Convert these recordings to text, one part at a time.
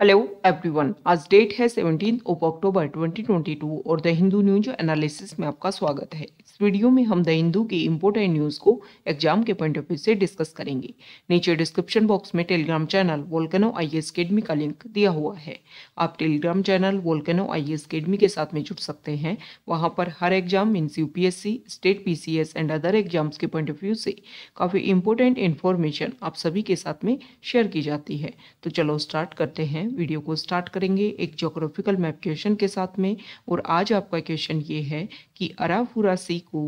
Hello everyone आज date है seventeen of October 2022 और द हिंदू न्यूज एनालिसिस में आपका स्वागत है इस वीडियो में हम द हिंदू की इम्पोर्टेंट न्यूज़ को एग्जाम के पॉइंट ऑफ व्यू से डिस्कस करेंगे नीचे डिस्क्रिप्शन बॉक्स में Telegram channel volcano I S academy का लिंक दिया हुआ है आप Telegram channel volcano I S academy के साथ में जुड़ सकते हैं वहाँ पर हर exam means U P S C state P C S and other exams के पॉइंट ऑफ व्यू से काफ़ी इंपॉर्टेंट इन्फॉर्मेशन आप सभी के साथ में शेयर की जाती है तो चलो स्टार्ट करते हैं हैं वीडियो को स्टार्ट करेंगे एक जोग्राफिकल मैप क्वेश्चन के साथ में और आज आपका क्वेश्चन ये है कि अराफुरा सी को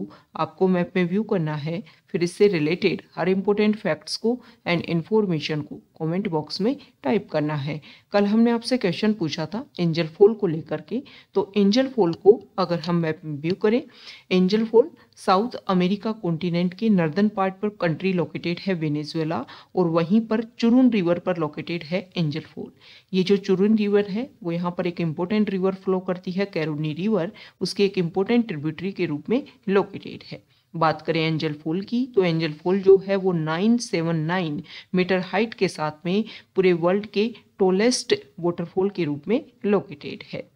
आपको मैप में व्यू करना है फिर इससे रिलेटेड हर इम्पोर्टेंट फैक्ट्स को एंड इन्फॉर्मेशन को कमेंट बॉक्स में टाइप करना है कल हमने आपसे क्वेश्चन पूछा था एंजल फोल को लेकर के तो एंजल फोल को अगर हम मैप व्यू करें Angel fall South America continent के नर्दर्न पार्ट पर कंट्री लोकेटेड है वेनेजुएला और वहीं पर चुरुन रिवर पर लोकेटेड है एंजल फोल ये जो चुरुन रिवर है वो यहाँ पर एक इम्पोर्टेंट रिवर फ्लो करती है कैरोनी रिवर उसके एक इम्पोर्टेंट ट्रिब्यूटरी के रूप में लोकेटेड है बात करें एंजल फॉल की तो एंजल फॉल जो है वो 979 मीटर हाइट के साथ में पूरे वर्ल्ड के टोलेस्ट वाटरफॉल के रूप में लोकेटेड है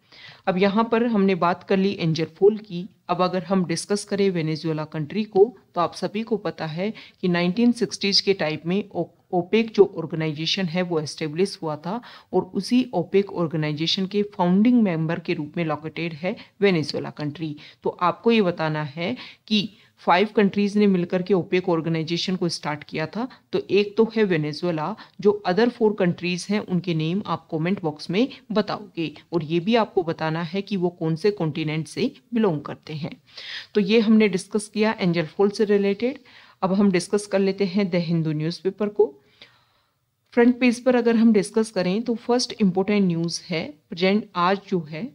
अब यहाँ पर हमने बात कर ली एंजल फॉल की अब अगर हम डिस्कस करें वेनेजुएला कंट्री को तो आप सभी को पता है कि 1960s के टाइप में ओपेक जो ऑर्गेनाइजेशन है वो एस्टेब्लिश हुआ था और उसी ओपेक ऑर्गेनाइजेशन के फाउंडिंग मेंबर के रूप में लोकेटेड है वेनेजुएला कंट्री तो आपको ये बताना है कि फाइव कंट्रीज़ ने मिलकर के ओपेक ऑर्गेनाइजेशन को स्टार्ट किया था तो एक तो है वेनेजुएला जो अदर फोर कंट्रीज़ हैं उनके नेम आप कमेंट बॉक्स में बताओगे और ये भी आपको बताना है कि वो कौन से कॉन्टिनेंट से बिलोंग करते हैं तो ये हमने डिस्कस किया एंजल फोल से रिलेटेड अब हम डिस्कस कर लेते हैं द हिंदू न्यूज़पेपर को फ्रंट पेज पर अगर हम डिस्कस करें तो फर्स्ट इम्पोर्टेंट न्यूज़ है प्रेजेंट आज जो है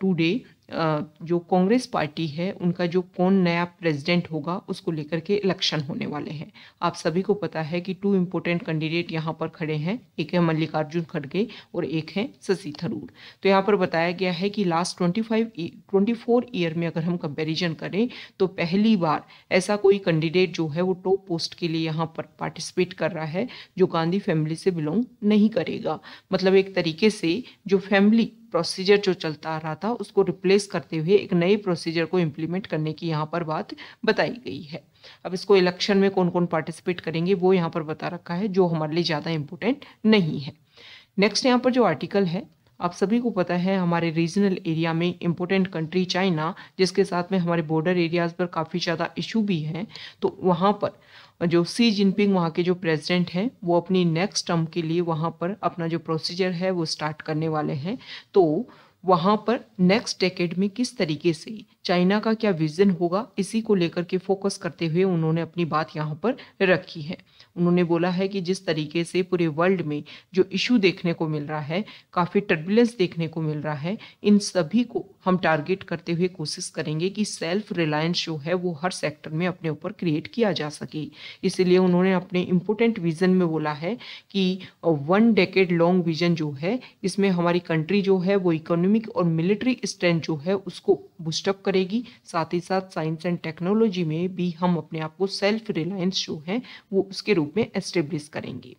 टुडे जो कांग्रेस पार्टी है उनका जो कौन नया प्रेसिडेंट होगा उसको लेकर के इलेक्शन होने वाले हैं आप सभी को पता है कि टू इम्पोर्टेंट कैंडिडेट यहाँ पर खड़े हैं एक है मल्लिकार्जुन खड़गे और एक है शशि थरूर तो यहाँ पर बताया गया है कि last twenty five twenty four year में अगर हम कंपेरिजन करें तो पहली बार ऐसा कोई कैंडिडेट जो है वो टॉप पोस्ट के लिए यहाँ पर पार्टिसिपेट कर रहा है जो गांधी फैमिली से बिलोंग नहीं करेगा मतलब एक तरीके से जो फैमिली प्रोसीजर जो चलता आ रहा था उसको रिप्लेस करते हुए एक नए प्रोसीजर को इम्प्लीमेंट करने की यहाँ पर बात बताई गई है अब इसको इलेक्शन में कौन कौन पार्टिसिपेट करेंगे वो यहाँ पर बता रखा है जो हमारे लिए ज़्यादा इम्पोर्टेंट नहीं है नेक्स्ट यहाँ पर जो आर्टिकल है आप सभी को पता है हमारे रीजनल एरिया में इम्पोर्टेंट कंट्री चाइना जिसके साथ में हमारे बॉर्डर एरियाज़ पर काफ़ी ज़्यादा इशू भी हैं तो वहाँ पर जो सी जिनपिंग वहाँ के जो प्रेसिडेंट हैं वो अपनी नेक्स्ट टर्म के लिए वहाँ पर अपना जो प्रोसीजर है वो स्टार्ट करने वाले हैं तो वहाँ पर नेक्स्ट डेकेड में किस तरीके से चाइना का क्या विजन होगा इसी को लेकर के फोकस करते हुए उन्होंने अपनी बात यहाँ पर रखी है उन्होंने बोला है कि जिस तरीके से पूरे वर्ल्ड में जो इशू देखने को मिल रहा है काफ़ी टर्बुलेंस देखने को मिल रहा है इन सभी को हम टारगेट करते हुए कोशिश करेंगे कि सेल्फ रिलायंस जो है वो हर सेक्टर में अपने ऊपर क्रिएट किया जा सके इसीलिए उन्होंने अपने इम्पोर्टेंट विजन में बोला है कि वन डेकेड लॉन्ग विजन जो है इसमें हमारी कंट्री जो है वो इकोनॉमी इकोनॉमिक और मिलिट्री स्ट्रेंथ जो है उसको बुस्टअप करेगी साथ ही साथ साइंस एंड टेक्नोलॉजी में भी हम अपने आप को सेल्फ रिलायंस जो है वो उसके रूप में एस्टेब्लिश करेंगे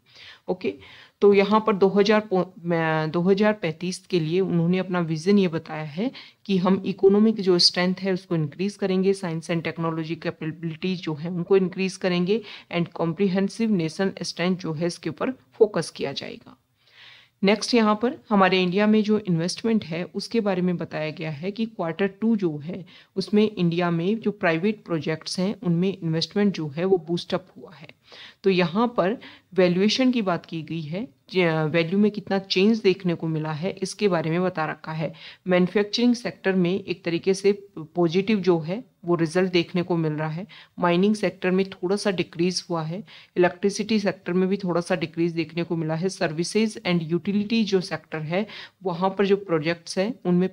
ओके तो यहाँ पर 2000 2035 के लिए उन्होंने अपना विजन ये बताया है कि हम इकोनॉमिक जो स्ट्रेंथ है उसको इंक्रीज करेंगे साइंस एंड टेक्नोलॉजी कैपेबिलिटीज जो है उनको इंक्रीज करेंगे एंड कॉम्प्रिहेंसिव नेशन स्ट्रेंथ जो है इसके ऊपर फोकस किया जाएगा नेक्स्ट यहाँ पर हमारे इंडिया में जो इन्वेस्टमेंट है उसके बारे में बताया गया है कि क्वार्टर टू जो है उसमें इंडिया में जो प्राइवेट प्रोजेक्ट्स हैं उनमें इन्वेस्टमेंट जो है वो बूस्टअप हुआ है तो यहाँ पर वैल्यूएशन की बात की गई है वैल्यू में कितना चेंज देखने को मिला है इसके बारे में बता रखा है मैन्युफैक्चरिंग सेक्टर में एक तरीके से पॉजिटिव जो है वो रिजल्ट देखने को मिल रहा है माइनिंग सेक्टर में थोड़ा सा डिक्रीज हुआ है इलेक्ट्रिसिटी सेक्टर में भी थोड़ा सा डिक्रीज देखने को मिला है सर्विसेज एंड यूटिलिटी जो सेक्टर है वहाँ पर जो प्रोजेक्ट्स हैं उनमें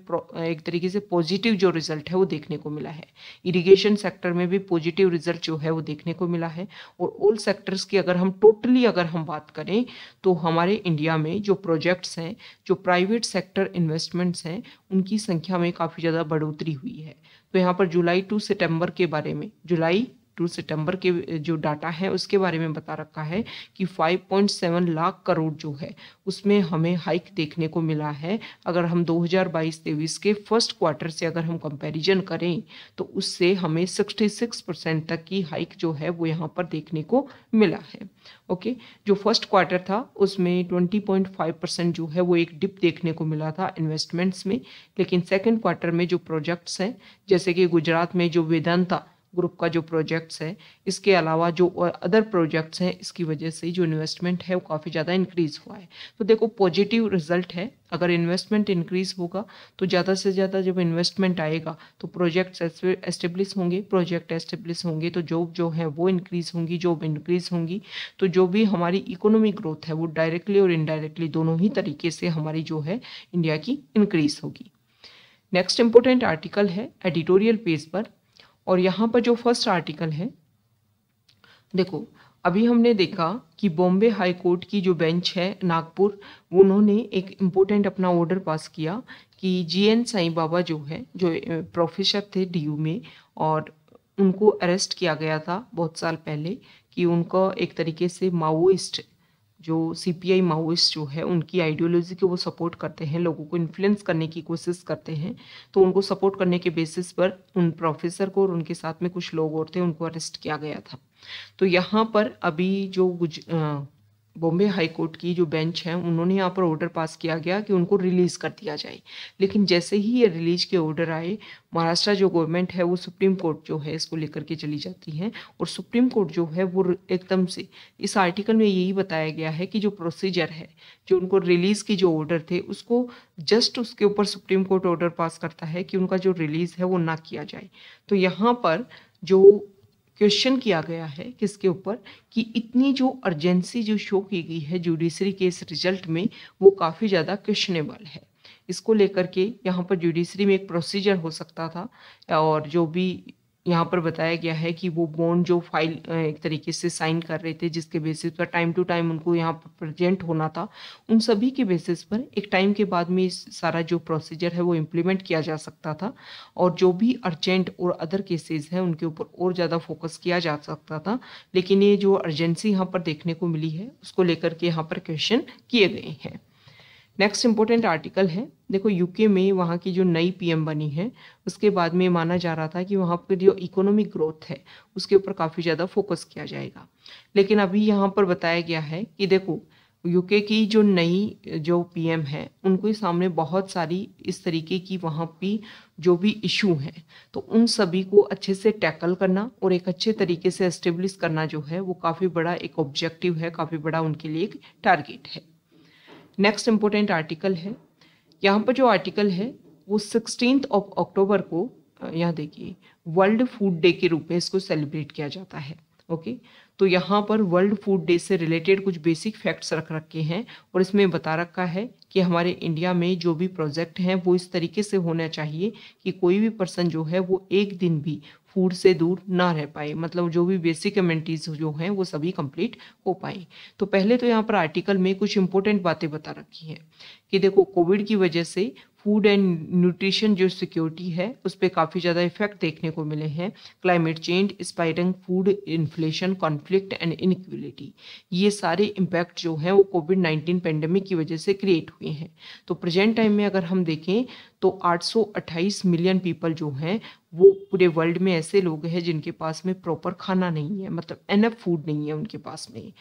एक तरीके से पॉजिटिव जो रिजल्ट है वो देखने को मिला है इरीगेशन सेक्टर में भी पॉजिटिव रिजल्ट जो है वो देखने को मिला है और ऑल सेक्टर्स की अगर हम टोटली अगर हम बात करें तो हमारे इंडिया में जो प्रोजेक्ट्स हैं जो प्राइवेट सेक्टर इन्वेस्टमेंट्स हैं उनकी संख्या में काफ़ी ज़्यादा बढ़ोतरी हुई है तो यहाँ पर जुलाई टू सितंबर के बारे में जुलाई टू सितंबर के जो डाटा है उसके बारे में बता रखा है कि 5.7 लाख करोड़ जो है उसमें हमें हाइक देखने को मिला है अगर हम 2022-23 के फर्स्ट क्वार्टर से अगर हम कंपैरिजन करें तो उससे हमें 66 परसेंट तक की हाइक जो है वो यहाँ पर देखने को मिला है ओके जो फर्स्ट क्वार्टर था उसमें 20.5 परसेंट जो है वो एक डिप देखने को मिला था इन्वेस्टमेंट्स में लेकिन सेकेंड क्वार्टर में जो प्रोजेक्ट्स हैं जैसे कि गुजरात में जो वेदांता ग्रुप का जो प्रोजेक्ट्स है इसके अलावा जो अदर प्रोजेक्ट्स हैं इसकी वजह से जो इन्वेस्टमेंट है वो काफ़ी ज़्यादा इंक्रीज़ हुआ है तो देखो पॉजिटिव रिजल्ट है अगर इन्वेस्टमेंट इंक्रीज़ होगा तो ज़्यादा से ज़्यादा जब इन्वेस्टमेंट आएगा तो प्रोजेक्ट्स एस्टेब्लिश होंगे प्रोजेक्ट एस्टेब्लिश होंगे तो जॉब जो है वो इंक्रीज़ होंगी जॉब इंक्रीज़ होंगी तो जो भी हमारी इकोनॉमी ग्रोथ है वो डायरेक्टली और इनडायरेक्टली दोनों ही तरीके से हमारी जो है इंडिया की इंक्रीज़ होगी नेक्स्ट इंपॉर्टेंट आर्टिकल है एडिटोरियल पेज पर और यहाँ पर जो फर्स्ट आर्टिकल है देखो अभी हमने देखा कि बॉम्बे हाई कोर्ट की जो बेंच है नागपुर उन्होंने एक इम्पोर्टेंट अपना ऑर्डर पास किया कि जी एन साईं बाबा जो है जो प्रोफेसर थे डी में और उनको अरेस्ट किया गया था बहुत साल पहले कि उनका एक तरीके से माओइस्ट जो सी पी आई माओइस्ट जो है उनकी आइडियोलॉजी को वो सपोर्ट करते हैं लोगों को इन्फ्लुएंस करने की कोशिश करते हैं तो उनको सपोर्ट करने के बेसिस पर उन प्रोफेसर को और उनके साथ में कुछ लोग और थे उनको अरेस्ट किया गया था तो यहाँ पर अभी जो गुज बॉम्बे हाई कोर्ट की जो बेंच है उन्होंने यहाँ पर ऑर्डर पास किया गया कि उनको रिलीज़ कर दिया जाए लेकिन जैसे ही ये रिलीज के ऑर्डर आए महाराष्ट्र जो गवर्नमेंट है वो सुप्रीम कोर्ट जो है इसको लेकर के चली जाती है और सुप्रीम कोर्ट जो है वो एकदम से इस आर्टिकल में यही बताया गया है कि जो प्रोसीजर है जो उनको रिलीज़ के जो ऑर्डर थे उसको जस्ट उसके ऊपर सुप्रीम कोर्ट ऑर्डर पास करता है कि उनका जो रिलीज़ है वो ना किया जाए तो यहाँ पर जो क्वेश्चन किया गया है किसके ऊपर कि इतनी जो अर्जेंसी जो शो की गई है जुडिशरी के इस रिजल्ट में वो काफ़ी ज़्यादा क्वेश्चनेबल है इसको लेकर के यहाँ पर जुडिशरी में एक प्रोसीजर हो सकता था और जो भी यहाँ पर बताया गया है कि वो बॉन्ड जो फाइल एक तरीके से साइन कर रहे थे जिसके बेसिस पर टाइम टू टाइम उनको यहाँ पर प्रेजेंट होना था उन सभी के बेसिस पर एक टाइम के बाद में सारा जो प्रोसीजर है वो इम्प्लीमेंट किया जा सकता था और जो भी अर्जेंट और अदर केसेज हैं उनके ऊपर और ज़्यादा फोकस किया जा सकता था लेकिन ये जो अर्जेंसी यहाँ पर देखने को मिली है उसको लेकर के यहाँ पर क्वेश्चन किए गए हैं नेक्स्ट इम्पोर्टेंट आर्टिकल है देखो यूके में वहाँ की जो नई पीएम बनी है उसके बाद में माना जा रहा था कि वहाँ पर जो इकोनॉमिक ग्रोथ है उसके ऊपर काफ़ी ज़्यादा फोकस किया जाएगा लेकिन अभी यहाँ पर बताया गया है कि देखो यूके की जो नई जो पीएम है उनके सामने बहुत सारी इस तरीके की वहाँ पी जो भी इशू हैं तो उन सभी को अच्छे से टैकल करना और एक अच्छे तरीके से इस्टेब्लिश करना जो है वो काफ़ी बड़ा एक ऑब्जेक्टिव है काफ़ी बड़ा उनके लिए एक टारगेट है नेक्स्ट इम्पोर्टेंट आर्टिकल है यहाँ पर जो आर्टिकल है वो सिक्सटीन ऑफ अक्टूबर को यहाँ देखिए वर्ल्ड फूड डे के रूप में इसको सेलिब्रेट किया जाता है ओके तो यहाँ पर वर्ल्ड फूड डे से रिलेटेड कुछ बेसिक फैक्ट्स रख रखे हैं और इसमें बता रखा है कि हमारे इंडिया में जो भी प्रोजेक्ट हैं वो इस तरीके से होना चाहिए कि कोई भी पर्सन जो है वो एक दिन भी फूड से दूर ना रह पाए मतलब जो भी बेसिक एमेंटीज जो हैं वो सभी कंप्लीट हो पाए तो पहले तो यहाँ पर आर्टिकल में कुछ इंपॉर्टेंट बातें बता रखी हैं कि देखो कोविड की वजह से फूड एंड न्यूट्रिशन जो सिक्योरिटी है उस पर काफ़ी ज़्यादा इफेक्ट देखने को मिले हैं climate change spiking food inflation conflict and inequality ये सारे इम्पैक्ट जो हैं वो कोविड नाइन्टीन पेंडेमिक की वजह से क्रिएट हुए हैं तो प्रेजेंट टाइम में अगर हम देखें तो 828 मिलियन पीपल जो हैं वो पूरे वर्ल्ड में ऐसे लोग हैं जिनके पास में प्रॉपर खाना नहीं है मतलब एनअ फूड नहीं है उनके पास में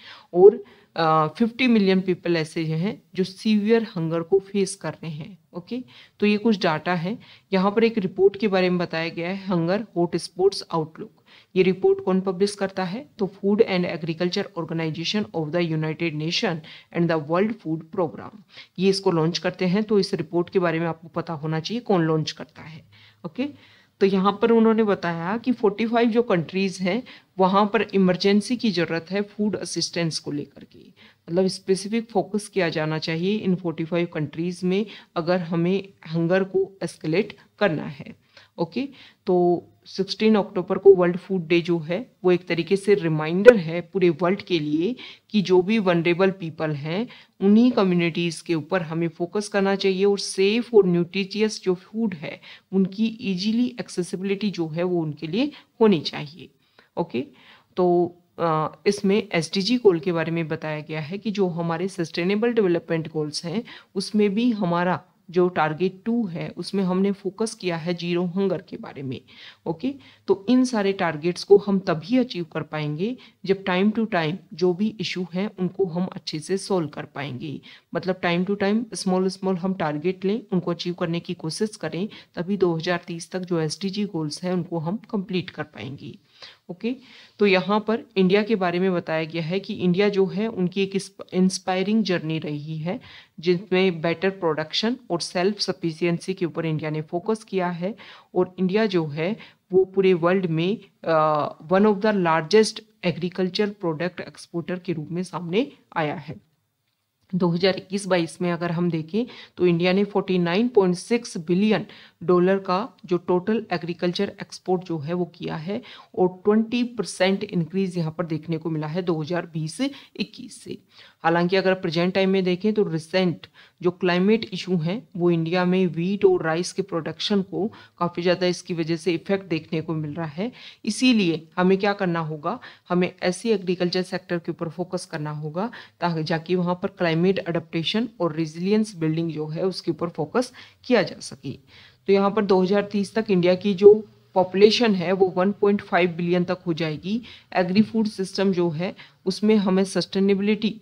और फिफ्टी मिलियन पीपल ऐसे जो हैं जो सीवियर हंगर को फेस कर रहे हैं ओके तो ये कुछ डाटा है यहाँ पर एक रिपोर्ट के बारे में बताया गया है हंगर हॉट स्पोर्ट्स आउटलुक ये रिपोर्ट कौन पब्लिश करता है तो food and agriculture organisation of the United Nation and the world food programme ये इसको लॉन्च करते हैं तो इस रिपोर्ट के बारे में आपको पता होना चाहिए कौन लॉन्च करता है ओके okay? तो यहाँ पर उन्होंने बताया कि 45 जो कंट्रीज़ हैं वहाँ पर इमरजेंसी की ज़रूरत है फूड असिस्टेंस को लेकर के मतलब स्पेसिफिक फोकस किया जाना चाहिए इन 45 कंट्रीज़ में अगर हमें हंगर को एस्केलेट करना है ओके तो 16 अक्टूबर को वर्ल्ड फूड डे जो है वो एक तरीके से रिमाइंडर है पूरे वर्ल्ड के लिए कि जो भी वनरेबल पीपल हैं उन्हीं कम्युनिटीज़ के ऊपर हमें फोकस करना चाहिए और सेफ और न्यूट्रिशियस जो फूड है उनकी इजीली एक्सेसिबिलिटी जो है वो उनके लिए होनी चाहिए ओके तो इसमें एस डी गोल के बारे में बताया गया है कि जो हमारे सस्टेनेबल डेवलपमेंट गोल्स हैं उसमें भी हमारा जो टारगेट टू है उसमें हमने फोकस किया है जीरो हंगर के बारे में ओके तो इन सारे टारगेट्स को हम तभी अचीव कर पाएंगे जब टाइम टू टाइम जो भी इशू है उनको हम अच्छे से सोल्व कर पाएंगे मतलब time to time small small हम टारगेट लें उनको अचीव करने की कोशिश करें तभी 2030 तक जो एस गोल्स हैं उनको हम कंप्लीट कर पाएंगे ओके तो यहाँ पर इंडिया के बारे में बताया गया है कि इंडिया जो है उनकी एक इंस्पायरिंग जर्नी रही है जिसमें बेटर प्रोडक्शन और सेल्फ सफिशियंसी के ऊपर इंडिया ने फोकस किया है और इंडिया जो है वो पूरे वर्ल्ड में one of the largest agriculture product exporter के रूप में सामने आया है 2021-22 में अगर हम देखें तो इंडिया ने 49.6 बिलियन डॉलर का जो टोटल एग्रीकल्चर एक्सपोर्ट जो है वो किया है और 20 परसेंट इंक्रीज यहाँ पर देखने को मिला है 2020-21 से हालांकि अगर प्रेजेंट टाइम में देखें तो रिसेंट जो क्लाइमेट इशू हैं वो इंडिया में वीट और राइस के प्रोडक्शन को काफ़ी ज़्यादा इसकी वजह से इफेक्ट देखने को मिल रहा है इसीलिए हमें क्या करना होगा हमें ऐसी एग्रीकल्चर सेक्टर के ऊपर फोकस करना होगा ताकि जाकि वहाँ पर क्लाइमेट अडप्टेशन और रिजिलियंस बिल्डिंग जो है उसके ऊपर फोकस किया जा सके तो यहाँ पर 2030 तक इंडिया की जो पॉपुलेशन है वो 1.5 बिलियन तक हो जाएगी एग्री फूड सिस्टम जो है उसमें हमें सस्टेनेबिलिटी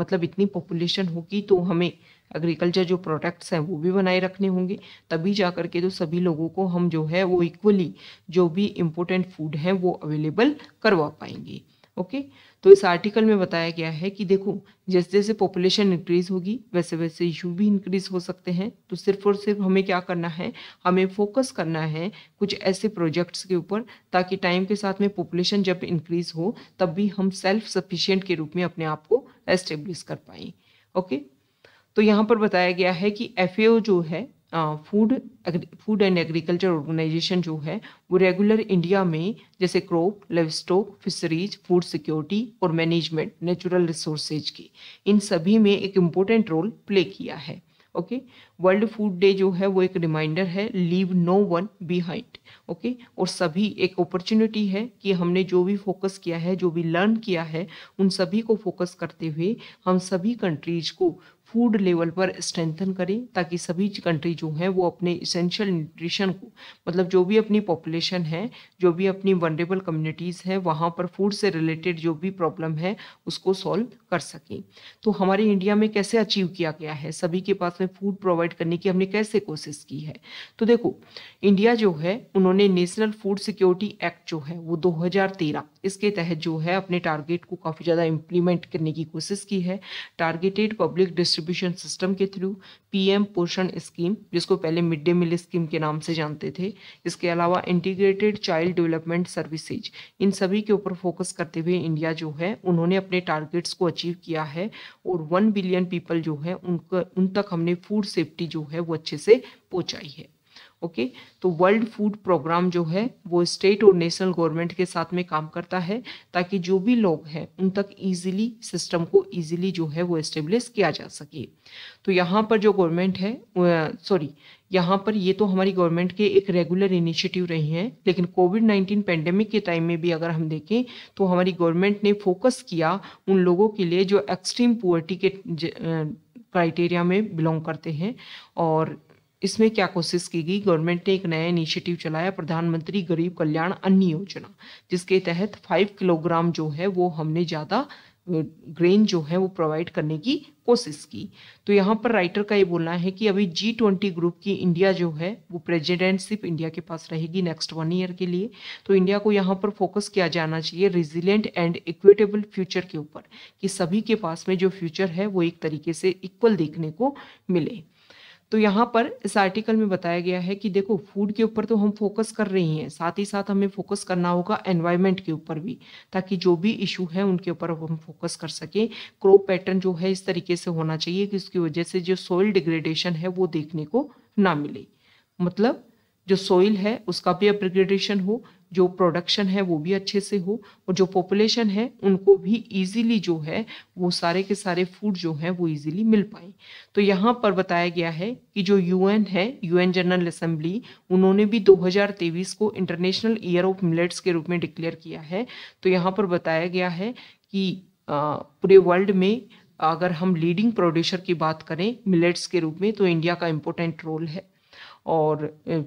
मतलब इतनी पॉपुलेशन होगी तो हमें एग्रीकल्चर जो प्रोडक्ट्स हैं वो भी बनाए रखने होंगे तभी जा करके तो सभी लोगों को हम जो है वो इक्वली जो भी इम्पोर्टेंट फूड हैं वो अवेलेबल करवा पाएंगे ओके तो इस आर्टिकल में बताया गया है कि देखो जैसे जैसे पॉपुलेशन इंक्रीज होगी वैसे वैसे इशू भी इंक्रीज हो सकते हैं तो सिर्फ और सिर्फ हमें क्या करना है हमें फोकस करना है कुछ ऐसे प्रोजेक्ट्स के ऊपर ताकि टाइम के साथ में पॉपुलेशन जब इंक्रीज हो तब भी हम सेल्फ सफिशियंट के रूप में अपने आप को एस्टेब्लिश कर पाएँ ओके okay? तो यहाँ पर बताया गया है कि एफ जो है food food and agriculture organisation जो है वो रेगुलर इंडिया में जैसे crop stock fisheries food security और मैनेजमेंट नेचुरल रिसोर्सेज की इन सभी में एक इम्पोर्टेंट रोल प्ले किया है ओके वर्ल्ड फूड डे जो है वो एक रिमाइंडर है leave no one behind okay और सभी एक अपॉर्चुनिटी है कि हमने जो भी फोकस किया है जो भी लर्न किया है उन सभी को फोकस करते हुए हम सभी कंट्रीज को फूड लेवल पर स्ट्रेंथन करें ताकि सभी कंट्री जो हैं वो अपने इसेंशियल न्यूट्रिशन को मतलब जो भी अपनी पॉपुलेशन है जो भी अपनी वनरेबल कम्युनिटीज़ है वहाँ पर फूड से रिलेटेड जो भी प्रॉब्लम है उसको सॉल्व कर सकें तो हमारे इंडिया में कैसे अचीव किया गया है सभी के पास में फूड प्रोवाइड करने की हमने कैसे कोशिश की है तो देखो इंडिया जो है उन्होंने नेशनल फूड सिक्योरिटी एक्ट जो है वो दो इसके तहत जो है अपने टारगेट को काफ़ी ज़्यादा इम्प्लीमेंट करने की कोशिश की है टारगेटेड पब्लिक डिस्ट्रीब्यूशन सिस्टम के थ्रू पीएम पोषण स्कीम जिसको पहले मिड डे मील स्कीम के नाम से जानते थे इसके अलावा इंटीग्रेटेड चाइल्ड डेवलपमेंट सर्विसेज इन सभी के ऊपर फोकस करते हुए इंडिया जो है उन्होंने अपने टारगेट्स को अचीव किया है और वन बिलियन पीपल जो है उनका उन तक हमने फूड सेफ्टी जो है वो अच्छे से पहुँचाई है ओके okay? तो वर्ल्ड फूड प्रोग्राम जो है वो स्टेट और नेशनल गवर्नमेंट के साथ में काम करता है ताकि जो भी लोग हैं उन तक इजीली सिस्टम को इजीली जो है वो इस्टेब्लिश किया जा सके तो यहाँ पर जो गवर्नमेंट है सॉरी यहाँ पर ये तो हमारी गवर्नमेंट के एक रेगुलर इनिशिएटिव रही हैं लेकिन कोविड नाइन्टीन पेंडेमिक के टाइम में भी अगर हम देखें तो हमारी गवर्नमेंट ने फोकस किया उन लोगों के लिए जो एक्सट्रीम पुअर्टी के क्राइटेरिया में बिलोंग करते हैं और इसमें क्या कोशिश की गई गवर्नमेंट ने एक नया इनिशिएटिव चलाया प्रधानमंत्री गरीब कल्याण अन्न योजना जिसके तहत फाइव किलोग्राम जो है वो हमने ज़्यादा ग्रेन जो है वो प्रोवाइड करने की कोशिश की तो यहाँ पर राइटर का ये बोलना है कि अभी जी ट्वेंटी ग्रुप की इंडिया जो है वो प्रेजिडेंटशिप इंडिया के पास रहेगी नेक्स्ट वन ईयर के लिए तो इंडिया को यहाँ पर फोकस किया जाना चाहिए रिजिलियंट एंड इक्विटेबल फ्यूचर के ऊपर कि सभी के पास में जो फ्यूचर है वो एक तरीके से इक्वल देखने को मिले तो यहाँ पर इस आर्टिकल में बताया गया है कि देखो फूड के ऊपर तो हम फोकस कर रहे हैं साथ ही साथ हमें फोकस करना होगा एनवायरमेंट के ऊपर भी ताकि जो भी इशू है उनके ऊपर हम फोकस कर सकें क्रॉप पैटर्न जो है इस तरीके से होना चाहिए कि उसकी वजह से जो सॉइल डिग्रेडेशन है वो देखने को ना मिले मतलब जो सॉइल है उसका भी अपग्रेडेशन हो जो प्रोडक्शन है वो भी अच्छे से हो और जो पॉपुलेशन है उनको भी इजीली जो है वो सारे के सारे फूड जो हैं वो इजीली मिल पाए तो यहाँ पर बताया गया है कि जो यूएन है यूएन जनरल असेंबली उन्होंने भी 2023 को इंटरनेशनल ईयर ऑफ मिलेट्स के रूप में डिक्लेयर किया है तो यहाँ पर बताया गया है कि पूरे वर्ल्ड में अगर हम लीडिंग प्रोड्यूसर की बात करें मिलेट्स के रूप में तो इंडिया का इम्पोर्टेंट रोल है और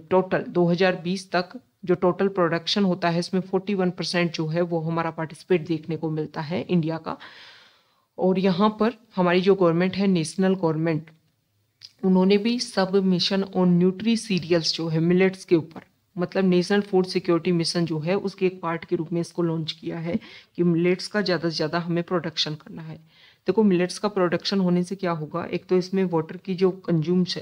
टोटल 2020 तक जो टोटल प्रोडक्शन होता है इसमें फोर्टी वन परसेंट जो है वो हमारा पार्टिसिपेट देखने को मिलता है इंडिया का और यहाँ पर हमारी जो गवर्नमेंट है नेशनल गवर्नमेंट उन्होंने भी सब मिशन ऑन न्यूट्री सीरियल्स जो है मिलेट्स के ऊपर मतलब नेशनल फूड सिक्योरिटी मिशन जो है उसके एक पार्ट के रूप में इसको लॉन्च किया है कि मिलेट्स का ज़्यादा से ज़्यादा हमें प्रोडक्शन करना है देखो मिलेट्स का प्रोडक्शन होने से क्या होगा एक तो इसमें वाटर की जो कंज्यूम्स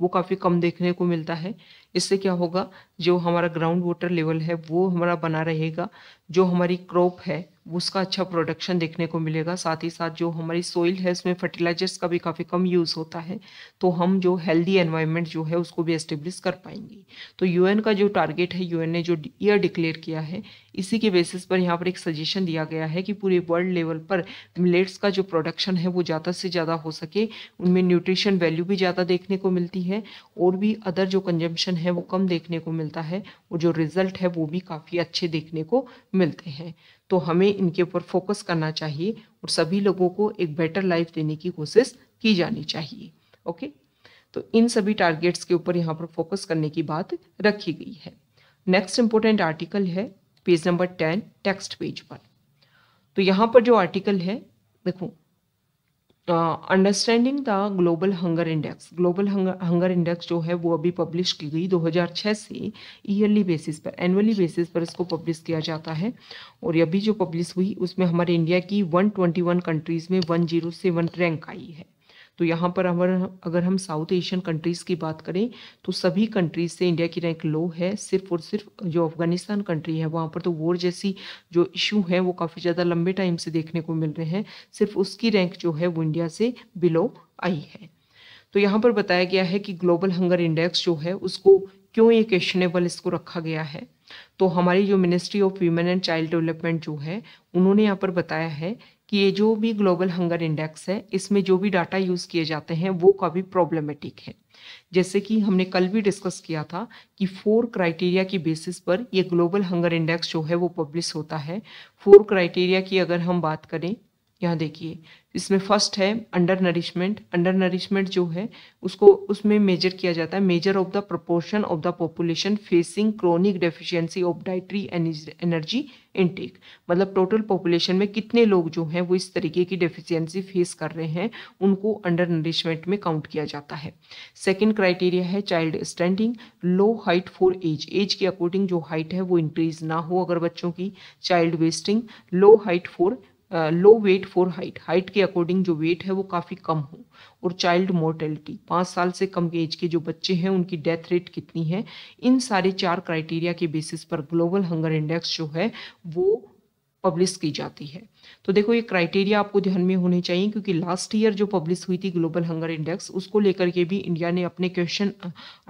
वो काफ़ी कम देखने को मिलता है इससे क्या होगा जो हमारा ग्राउंड वाटर लेवल है वो हमारा बना रहेगा जो हमारी क्रॉप है उसका अच्छा प्रोडक्शन देखने को मिलेगा साथ ही साथ जो हमारी सोइल है उसमें फर्टिलाइजर्स का भी काफ़ी कम यूज़ होता है तो हम जो हेल्दी एनवायरनमेंट जो है उसको भी एस्टेब्लिश कर पाएंगे तो यूएन का जो टारगेट है यूएन ने जो ईयर डिक्लेयर किया है इसी के बेसिस पर यहाँ पर एक सजेशन दिया गया है कि पूरे वर्ल्ड लेवल पर मिलेट्स का जो प्रोडक्शन है वो ज़्यादा से ज़्यादा हो सके उनमें न्यूट्रिशन वैल्यू भी ज़्यादा देखने को मिलती है और भी अदर जो कंजम्पशन है वो कम देखने को मिलता है और जो रिज़ल्ट है वो भी काफ़ी अच्छे देखने को मिलते हैं तो हमें इनके ऊपर फोकस करना चाहिए और सभी लोगों को एक बेटर लाइफ देने की कोशिश की जानी चाहिए ओके तो इन सभी टारगेट्स के ऊपर यहाँ पर फोकस करने की बात रखी गई है नेक्स्ट इंपॉर्टेंट आर्टिकल है page number ten text page पर तो यहाँ पर जो आर्टिकल है देखो understanding the global hunger index global hunger index जो है वो अभी पब्लिश की गई 2006 से ईयरली बेसिस पर एनुअली बेसिस पर इसको पब्लिश किया जाता है और अभी जो पब्लिश हुई उसमें हमारे इंडिया की 121 कंट्रीज़ में 107 रैंक आई है तो यहाँ पर अगर अगर हम साउथ एशियन कंट्रीज़ की बात करें तो सभी कंट्रीज से इंडिया की रैंक लो है सिर्फ और सिर्फ जो अफगानिस्तान कंट्री है वहाँ पर तो वॉर जैसी जो इशू है वो काफ़ी ज़्यादा लंबे टाइम से देखने को मिल रहे हैं सिर्फ उसकी रैंक जो है वो इंडिया से बिलो आई है तो यहाँ पर बताया गया है कि ग्लोबल हंगर इंडेक्स जो है उसको क्यों ये क्वेश्चनेबल इसको रखा गया है तो हमारी जो ministry of women and child development जो है उन्होंने यहाँ पर बताया है कि ये जो भी ग्लोबल हंगर इंडेक्स है इसमें जो भी डाटा यूज़ किए जाते हैं वो काफ़ी प्रॉब्लमेटिक है जैसे कि हमने कल भी डिस्कस किया था कि फोर क्राइटेरिया की बेसिस पर ये ग्लोबल हंगर इंडेक्स जो है वो पब्लिश होता है फोर क्राइटेरिया की अगर हम बात करें यहाँ देखिए इसमें फर्स्ट है अंडर नरिशमेंट अंडर नरिशमेंट जो है उसको उसमें मेजर किया जाता है measure of the proportion of the population facing chronic deficiency of dietary energy intake मतलब टोटल पॉपुलेशन में कितने लोग जो हैं वो इस तरीके की डेफिशिएंसी फेस कर रहे हैं उनको अंडर नरिशमेंट में काउंट किया जाता है सेकेंड क्राइटेरिया है child stunting low height for age age के अकॉर्डिंग जो हाइट है वो इंक्रीज ना हो अगर बच्चों की child wasting low height for low weight for height height के अकॉर्डिंग जो वेट है वो काफ़ी कम हो और चाइल्ड मोर्टेलिटी पाँच साल से कम एज के जो बच्चे हैं उनकी डेथ रेट कितनी है इन सारे चार क्राइटेरिया के बेसिस पर ग्लोबल हंगर इंडेक्स जो है वो पब्लिश की जाती है तो देखो ये क्राइटेरिया आपको ध्यान में होने चाहिए क्योंकि लास्ट ईयर जो पब्लिश हुई थी ग्लोबल हंगर इंडेक्स उसको लेकर के भी इंडिया ने अपने क्वेश्चन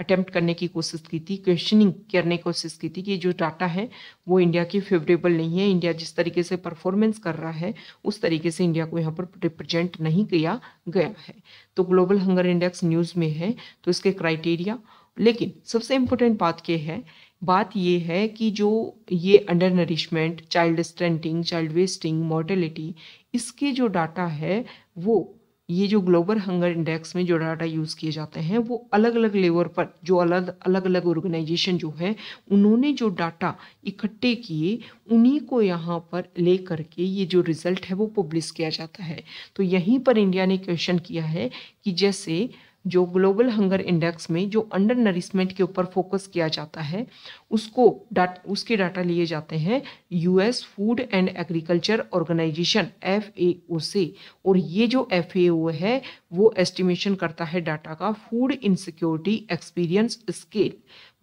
अटैम्प्ट करने की कोशिश की थी क्वेश्चनिंग करने की कोशिश की थी कि जो डाटा है वो इंडिया की फेवरेबल नहीं है इंडिया जिस तरीके से परफॉर्मेंस कर रहा है उस तरीके से इंडिया को यहाँ पर रिप्रेजेंट नहीं किया गया है तो ग्लोबल हंगर इंडेक्स न्यूज़ में है तो इसके क्राइटेरिया लेकिन सबसे इम्पोर्टेंट बात यह है बात यह है कि जो ये undernourishment child stunting child wasting mortality इसके जो डाटा है वो ये जो ग्लोबल हंगर इंडेक्स में जो डाटा यूज़ किए जाते हैं वो अलग अलग लेवल पर जो अलग अलग अलग ऑर्गेनाइजेशन जो है उन्होंने जो डाटा इकट्ठे किए उन्हीं को यहाँ पर ले करके ये जो रिज़ल्ट है वो पब्लिश किया जाता है तो यहीं पर इंडिया ने क्वेश्चन किया है कि जैसे जो ग्लोबल हंगर इंडेक्स में जो अंडर नरिशमेंट के ऊपर फोकस किया जाता है उसको डाट उसके डाटा लिए जाते हैं US food and agriculture organisation F से और ये जो एफ है वो एस्टिमेशन करता है डाटा का फूड इनसिक्योरिटी एक्सपीरियंस स्केल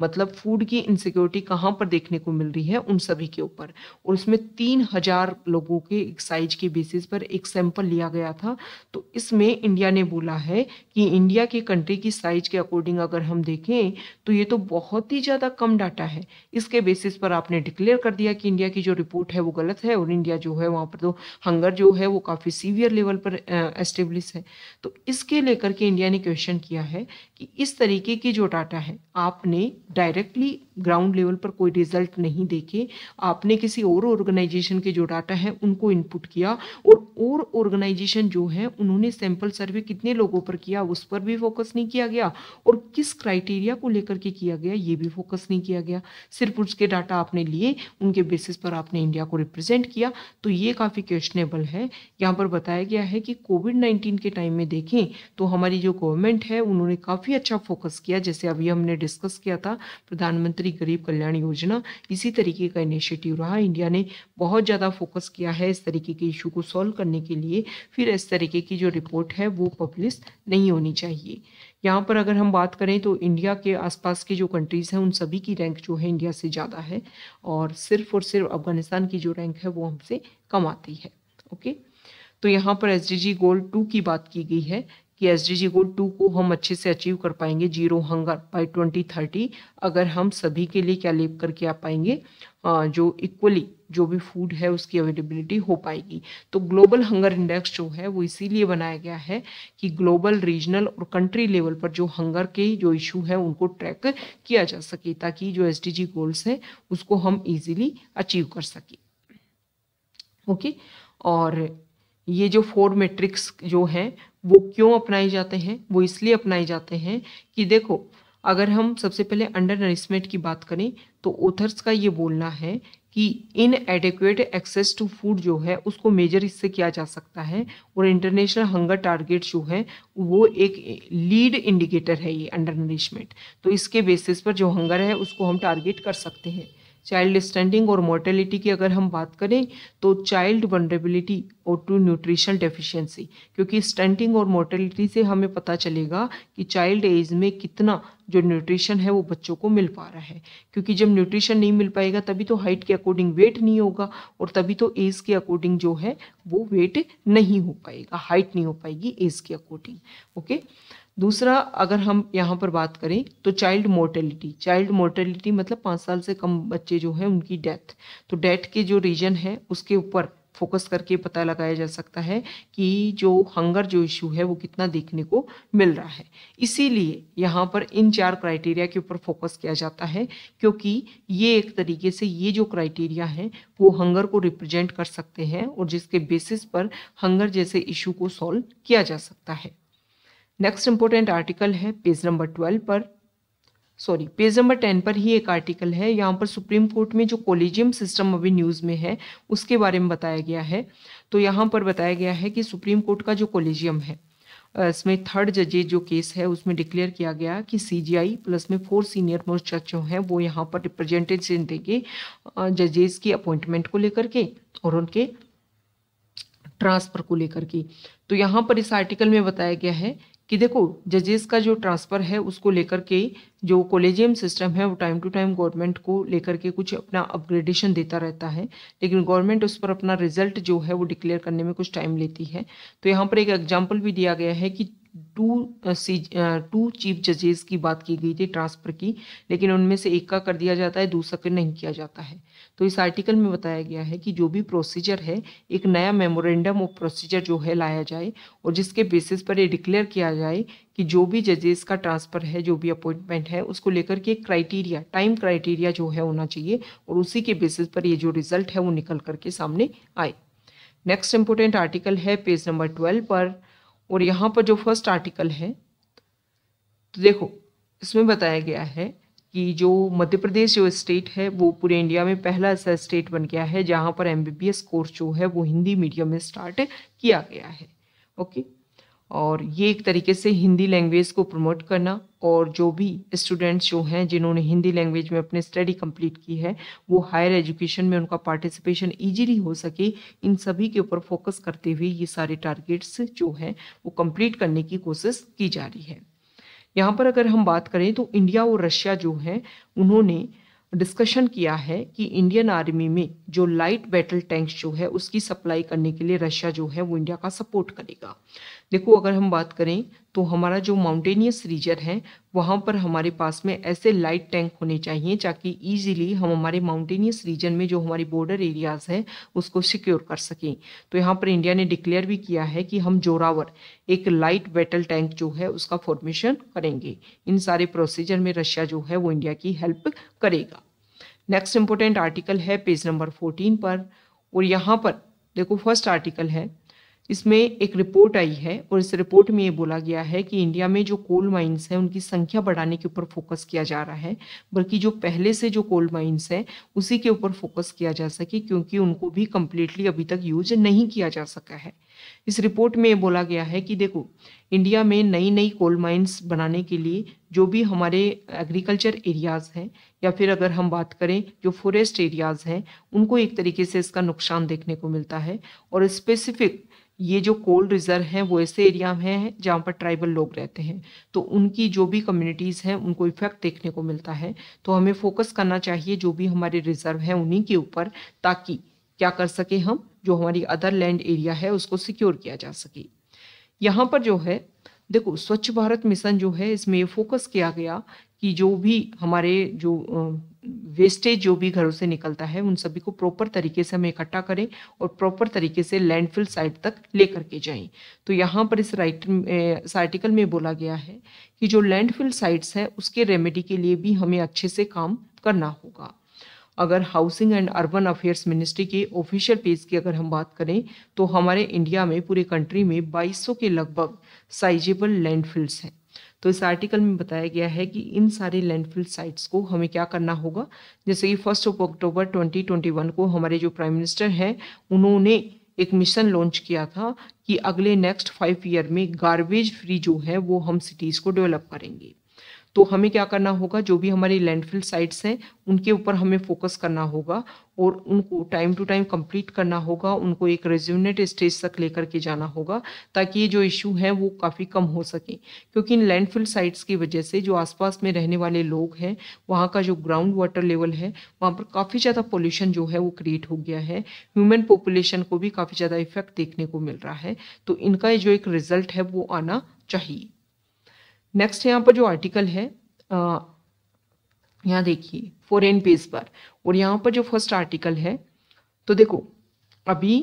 मतलब फूड की इनसिक्योरिटी कहाँ पर देखने को मिल रही है उन सभी के ऊपर और इसमें तीन हजार लोगों के एक साइज के बेसिस पर एक सैंपल लिया गया था तो इसमें इंडिया ने बोला है कि इंडिया के कंट्री की साइज के अकॉर्डिंग अगर हम देखें तो ये तो बहुत ही ज़्यादा कम डाटा है इसके बेसिस पर आपने डिक्लेयर कर दिया कि इंडिया की जो रिपोर्ट है वो गलत है और इंडिया जो है वहाँ पर तो हंगर जो है वो काफ़ी सीवियर लेवल पर एस्टेब्लिश है तो इसके लेकर के इंडिया ने क्वेश्चन किया है कि इस तरीके की जो डाटा है आपने डायरेक्टली ग्राउंड लेवल पर कोई रिजल्ट नहीं देखे आपने किसी और ऑर्गेनाइजेशन के जो डाटा है उनको इनपुट किया और और ऑर्गेनाइजेशन जो है उन्होंने सैंपल सर्वे कितने लोगों पर किया उस पर भी फोकस नहीं किया गया और किस क्राइटेरिया को लेकर के किया गया ये भी फोकस नहीं किया गया सिर्फ उसके डाटा आपने लिए उनके बेसिस पर आपने इंडिया को रिप्रेजेंट किया तो ये काफ़ी क्वेश्चनेबल है यहाँ पर बताया गया है कि कोविड नाइन्टीन के टाइम में देखें तो हमारी जो गवर्नमेंट है उन्होंने काफ़ी अच्छा फोकस किया जैसे अभी हमने डिस्कस किया था रहा प्रधानमंत्री गरीब कल्याण योजना इसी तरीके का इनिशिएटिव रहा इंडिया ने बहुत ज़्यादा फोकस किया है इस तरीके के इशू को सॉल्व करने के लिए फिर इस तरीके की जो रिपोर्ट है वो पब्लिश नहीं होनी चाहिए यहाँ पर अगर हम बात करें तो इंडिया के आसपास के जो कंट्रीज़ हैं उन सभी की रैंक जो है इंडिया से ज़्यादा है और सिर्फ और सिर्फ अफगानिस्तान की जो रैंक है वो हमसे कम आती है ओके तो यहाँ पर एस डी गोल टू की बात की गई है कि S D G goal two को हम अच्छे से अचीव कर पाएंगे zero hunger by twenty thirty अगर हम सभी के लिए क्या लेप करके आ पाएंगे जो इक्वली जो भी फूड है उसकी अवेलेबिलिटी हो पाएगी तो ग्लोबल हंगर इंडेक्स जो है वो इसीलिए बनाया गया है कि ग्लोबल रीजनल और कंट्री लेवल पर जो हंगर के जो इशू है उनको ट्रैक किया जा सके ताकि जो एस डी जी गोल्स हैं उसको हम ईजीली अचीव कर सकें ओके और ये जो फोर मेट्रिक्स जो हैं वो क्यों अपनाए जाते हैं वो इसलिए अपनाए जाते हैं कि देखो अगर हम सबसे पहले अंडर नरिशमेंट की बात करें तो ओथर्स का ये बोलना है कि inadequate access to food जो है उसको मेजर इससे किया जा सकता है और इंटरनेशनल हंगर टारगेट जो है वो एक लीड इंडिकेटर है ये अंडर नरिशमेंट तो इसके बेसिस पर जो हंगर है उसको हम टारगेट कर सकते हैं चाइल्ड स्टैंडिंग और मोर्टेलिटी की अगर हम बात करें तो चाइल्ड वनरेबिलिटी और टू न्यूट्रिशन डेफिशिएंसी क्योंकि स्टैंडिंग और मोर्टेलिटी से हमें पता चलेगा कि चाइल्ड एज में कितना जो न्यूट्रिशन है वो बच्चों को मिल पा रहा है क्योंकि जब न्यूट्रिशन नहीं मिल पाएगा तभी तो हाइट के अकॉर्डिंग वेट नहीं होगा और तभी तो एज के अकॉर्डिंग जो है वो वेट नहीं हो पाएगा हाइट नहीं हो पाएगी एज के अकॉर्डिंग ओके okay? दूसरा अगर हम यहाँ पर बात करें तो चाइल्ड मोर्टेलिटी चाइल्ड मोर्टेलिटी मतलब पाँच साल से कम बच्चे जो हैं उनकी डेथ तो डेथ के जो रीजन है उसके ऊपर फोकस करके पता लगाया जा सकता है कि जो हंगर जो इशू है वो कितना देखने को मिल रहा है इसीलिए यहाँ पर इन चार क्राइटेरिया के ऊपर फोकस किया जाता है क्योंकि ये एक तरीके से ये जो क्राइटेरिया हैं वो हंगर को रिप्रेजेंट कर सकते हैं और जिसके बेसिस पर हंगर जैसे इशू को सॉल्व किया जा सकता है नेक्स्ट इंपॉर्टेंट आर्टिकल है पेज नंबर ट्वेल्व पर सॉरी पेज नंबर टेन पर ही एक आर्टिकल है यहाँ पर सुप्रीम कोर्ट में जो कोलिजियम सिस्टम अभी न्यूज़ में है उसके बारे में बताया गया है तो यहाँ पर बताया गया है कि सुप्रीम कोर्ट का जो कोलिजियम है इसमें थर्ड जजेज जो केस है उसमें डिक्लेयर किया गया कि सी जी आई प्लस में फोर सीनियर मोस्ट जज जो हैं वो यहाँ पर रिप्रेजेंटेशन देंगे जजेज की अपॉइंटमेंट को लेकर के और उनके ट्रांसफ़र को लेकर के तो यहाँ पर इस आर्टिकल में बताया गया है कि देखो जजेस का जो ट्रांसफ़र है उसको लेकर के जो कॉलेजियम सिस्टम है वो टाइम टू टाइम गवर्नमेंट को लेकर के कुछ अपना अपग्रेडेशन देता रहता है लेकिन गवर्नमेंट उस पर अपना रिजल्ट जो है वो डिक्लेयर करने में कुछ टाइम लेती है तो यहाँ पर एक एग्जाम्पल भी दिया गया है कि टू सी टू चीफ जजेस की बात की गई थी ट्रांसफ़र की लेकिन उनमें से एक का कर दिया जाता है दूसरा का नहीं किया जाता है तो इस आर्टिकल में बताया गया है कि जो भी प्रोसीजर है एक नया मेमोरेंडम ऑफ प्रोसीजर जो है लाया जाए और जिसके बेसिस पर ये डिक्लेयर किया जाए कि जो भी जजेस का ट्रांसफ़र है जो भी अपॉइंटमेंट है उसको लेकर के एक क्राइटेरिया टाइम क्राइटेरिया जो है होना चाहिए और उसी के बेसिस पर ये जो रिज़ल्ट है वो निकल करके सामने आए नेक्स्ट इंपॉर्टेंट आर्टिकल है पेज नंबर ट्वेल्व पर और यहाँ पर जो फर्स्ट आर्टिकल है तो देखो इसमें बताया गया है कि जो मध्य प्रदेश जो स्टेट है वो पूरे इंडिया में पहला ऐसा स्टेट बन गया है जहाँ पर एम कोर्स जो है वो हिंदी मीडियम में स्टार्ट किया गया है ओके और ये एक तरीके से हिंदी लैंग्वेज को प्रमोट करना और जो भी स्टूडेंट्स जो हैं जिन्होंने हिंदी लैंग्वेज में अपने स्टडी कंप्लीट की है वो हायर एजुकेशन में उनका पार्टिसिपेशन इजीली हो सके इन सभी के ऊपर फोकस करते हुए ये सारे टारगेट्स जो हैं वो कंप्लीट करने की कोशिश की जा रही है यहाँ पर अगर हम बात करें तो इंडिया और रशिया जो हैं उन्होंने डिस्कशन किया है कि इंडियन आर्मी में जो लाइट बैटल टैंक्स जो है उसकी सप्लाई करने के लिए रशिया जो है वो इंडिया का सपोर्ट करेगा देखो अगर हम बात करें तो हमारा जो माउंटेनियस रीजन है वहाँ पर हमारे पास में ऐसे लाइट टैंक होने चाहिए ताकि ईजिली हम हमारे माउंटेनियस रीजन में जो हमारी बॉर्डर एरियाज़ हैं उसको सिक्योर कर सकें तो यहाँ पर इंडिया ने डिक्लेयर भी किया है कि हम जोरावर एक लाइट बैटल टैंक जो है उसका फॉर्मेशन करेंगे इन सारे प्रोसीजर में रशिया जो है वो इंडिया की हेल्प करेगा नेक्स्ट इंपॉर्टेंट आर्टिकल है पेज नंबर फोर्टीन पर और यहाँ पर देखो फर्स्ट आर्टिकल है इसमें एक रिपोर्ट आई है और इस रिपोर्ट में ये बोला गया है कि इंडिया में जो कोल माइंस हैं उनकी संख्या बढ़ाने के ऊपर फोकस किया जा रहा है बल्कि जो पहले से जो कोल माइंस हैं उसी के ऊपर फोकस किया जा सके क्योंकि उनको भी कम्प्लीटली अभी तक यूज नहीं किया जा सका है इस रिपोर्ट में ये बोला गया है कि देखो इंडिया में नई नई कोल माइंस बनाने के लिए जो भी हमारे एग्रीकल्चर एरियाज़ हैं या फिर अगर हम बात करें जो फॉरेस्ट एरियाज़ हैं उनको एक तरीके से इसका नुकसान देखने को मिलता है और स्पेसिफिक ये जो कोल्ड रिजर्व हैं वो ऐसे एरिया में हैं जहाँ पर ट्राइबल लोग रहते हैं तो उनकी जो भी कम्युनिटीज़ हैं उनको इफेक्ट देखने को मिलता है तो हमें फोकस करना चाहिए जो भी हमारे रिजर्व हैं उन्हीं के ऊपर ताकि क्या कर सके हम जो हमारी अदर लैंड एरिया है उसको सिक्योर किया जा सके यहाँ पर जो है देखो स्वच्छ भारत मिशन जो है इसमें फोकस किया गया कि जो भी हमारे जो वेस्टेज जो भी घरों से निकलता है उन सभी को प्रॉपर तरीके से हम इकट्ठा करें और प्रॉपर तरीके से लैंडफिल साइट तक लेकर के जाएं तो यहाँ पर इस राइट इस आर्टिकल में बोला गया है कि जो लैंडफिल साइट्स हैं उसके रेमेडी के लिए भी हमें अच्छे से काम करना होगा अगर housing and urban affairs ministry के ऑफिशियल पेज की अगर हम बात करें तो हमारे इंडिया में पूरे कंट्री में 2200 के लगभग साइजेबल लैंडफिल्स हैं तो इस आर्टिकल में बताया गया है कि इन सारे लैंडफिल साइट्स को हमें क्या करना होगा जैसे कि फर्स्ट ऑफ अक्टूबर 2021 को हमारे जो प्राइम मिनिस्टर हैं उन्होंने एक मिशन लॉन्च किया था कि अगले नेक्स्ट फाइव ईयर में गार्बेज फ्री जो है वो हम सिटीज़ को डेवलप करेंगे तो हमें क्या करना होगा जो भी हमारी लैंडफिल साइट्स हैं उनके ऊपर हमें फोकस करना होगा और उनको टाइम टू टाइम कंप्लीट करना होगा उनको एक रेज्यूनेट स्टेज तक लेकर के जाना होगा ताकि ये जो इशू हैं वो काफ़ी कम हो सके क्योंकि इन लैंडफिल साइट्स की वजह से जो आसपास में रहने वाले लोग हैं वहाँ का जो ग्राउंड वाटर लेवल है वहाँ पर काफ़ी ज़्यादा पोल्यूशन जो है वो क्रिएट हो गया है ह्यूमन पॉपुलेशन को भी काफ़ी ज़्यादा इफेक्ट देखने को मिल रहा है तो इनका जो एक रिजल्ट है वो आना चाहिए नेक्स्ट यहाँ पर जो आर्टिकल है यहाँ देखिए फोरेन पेज पर और यहाँ पर जो फर्स्ट आर्टिकल है तो देखो अभी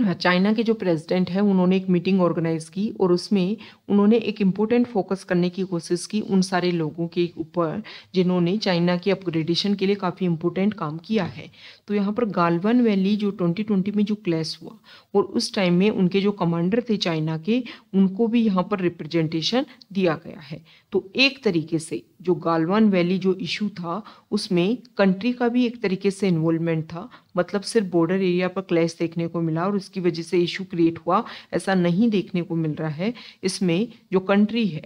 हाँ, चाइना के जो प्रेसिडेंट हैं उन्होंने एक मीटिंग ऑर्गेनाइज की और उसमें उन्होंने एक इम्पोर्टेंट फोकस करने की कोशिश की उन सारे लोगों के ऊपर जिन्होंने चाइना के अपग्रेडेशन के लिए काफ़ी इम्पोर्टेंट काम किया है तो यहाँ पर गालवन वैली जो 2020 में जो क्लैश हुआ और उस टाइम में उनके जो कमांडर थे चाइना के उनको भी यहाँ पर रिप्रजेंटेशन दिया गया है तो एक तरीके से जो गालवान वैली जो इशू था उसमें कंट्री का भी एक तरीके से इन्वॉल्वमेंट था मतलब सिर्फ बॉर्डर एरिया पर क्लैश देखने को मिला और उसकी वजह से इशू क्रिएट हुआ ऐसा नहीं देखने को मिल रहा है इसमें जो कंट्री है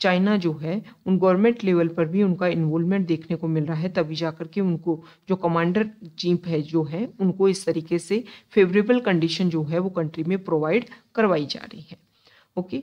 चाइना जो है उन गवर्नमेंट लेवल पर भी उनका इन्वॉल्वमेंट देखने को मिल रहा है तभी जाकर के उनको जो कमांडर चीफ है जो है उनको इस तरीके से फेवरेबल कंडीशन जो है वो कंट्री में प्रोवाइड करवाई जा रही है ओके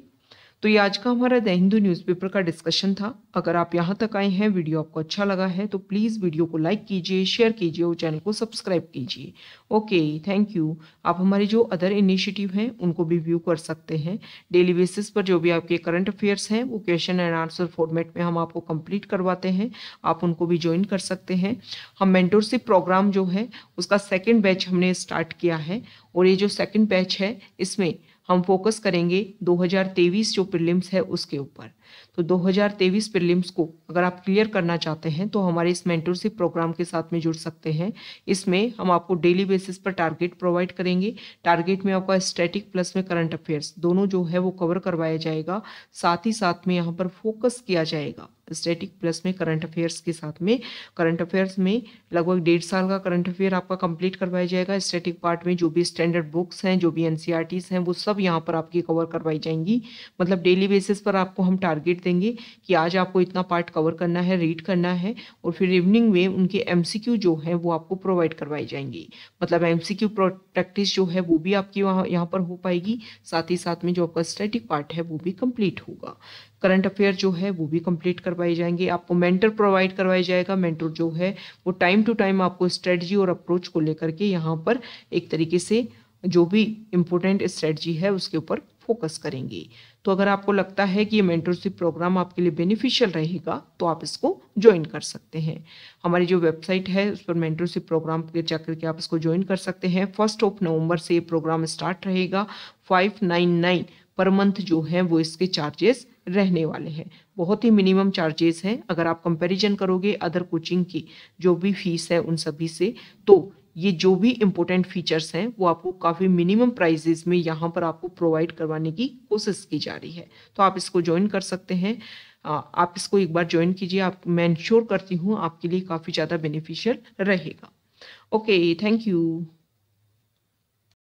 तो ये आज का हमारा द हिंदू न्यूज़पेपर का डिस्कशन था अगर आप यहाँ तक आए हैं वीडियो आपको अच्छा लगा है तो प्लीज़ वीडियो को लाइक कीजिए शेयर कीजिए और चैनल को सब्सक्राइब कीजिए ओके थैंक यू आप हमारे जो अदर इनिशिएटिव हैं उनको भी व्यू कर सकते हैं डेली बेसिस पर जो भी आपके करंट अफेयर्स हैं वो क्वेश्चन एंड आंसर फॉर्मेट में हम आपको कम्प्लीट करवाते हैं आप उनको भी ज्वाइन कर सकते हैं हम मैंटोरशिप प्रोग्राम जो है उसका सेकेंड बैच हमने स्टार्ट किया है और ये जो सेकेंड बैच है इसमें हम फोकस करेंगे 2023 जो प्रीलिम्स है उसके ऊपर तो 2023 प्रीलिम्स को अगर आप क्लियर करना चाहते हैं तो हमारे इस मेंटरशिप प्रोग्राम के साथ में जुड़ सकते हैं इसमें हम आपको डेली बेसिस पर टारगेट प्रोवाइड करेंगे टारगेट में आपका स्टैटिक प्लस में करंट अफेयर्स दोनों जो है वो कवर करवाया जाएगा साथ ही साथ में यहाँ पर फोकस किया जाएगा स्टैटिक प्लस में करंट अफेयर्स के साथ में करंट अफेयर्स में लगभग डेढ़ साल का करंट अफेयर आपका कंप्लीट करवाया जाएगा स्टैटिक पार्ट में जो भी स्टैंडर्ड बुक्स हैं जो भी एनसीआरटीज हैं वो सब यहाँ पर आपकी कवर करवाई जाएंगी मतलब डेली बेसिस पर आपको हम टारगेट टारगेट देंगे कि आज आपको इतना पार्ट कवर करना है रीड करना है और फिर इवनिंग में उनके एम जो है वो आपको प्रोवाइड करवाई जाएंगी मतलब एम प्रैक्टिस जो है वो भी आपकी वहाँ यहाँ पर हो पाएगी साथ ही साथ में जो आपका स्टैटिक पार्ट है वो भी कम्प्लीट होगा करंट अफेयर जो है वो भी कंप्लीट करवाए जाएंगे आपको मेंटर प्रोवाइड करवाया जाएगा मेंटर जो है वो टाइम टू टाइम आपको स्ट्रेटजी और अप्रोच को लेकर के यहाँ पर एक तरीके से जो भी इम्पोर्टेंट स्ट्रेटजी है उसके ऊपर फोकस करेंगे तो अगर आपको लगता है कि ये मेंटरशिप प्रोग्राम आपके लिए बेनिफिशियल रहेगा तो आप इसको ज्वाइन कर सकते हैं हमारी जो वेबसाइट है उस पर मेंटरशिप प्रोग्राम के चक्कर करके आप इसको ज्वाइन कर सकते हैं फर्स्ट ऑफ नवंबर से ये प्रोग्राम स्टार्ट रहेगा फाइव नाइन नाइन पर मंथ जो है वो इसके चार्जेस रहने वाले हैं बहुत ही मिनिमम चार्जेस हैं अगर आप कंपैरिजन करोगे अदर कोचिंग की जो भी फीस है उन सभी से तो ये जो भी इम्पोर्टेंट फीचर्स हैं वो आपको काफ़ी मिनिमम प्राइजेस में यहाँ पर आपको प्रोवाइड करवाने की कोशिश की जा रही है तो आप इसको ज्वाइन कर सकते हैं आप इसको एक बार ज्वाइन कीजिए आप मैं इंश्योर करती हूँ आपके लिए काफ़ी ज़्यादा बेनिफिशियल रहेगा ओके थैंक यू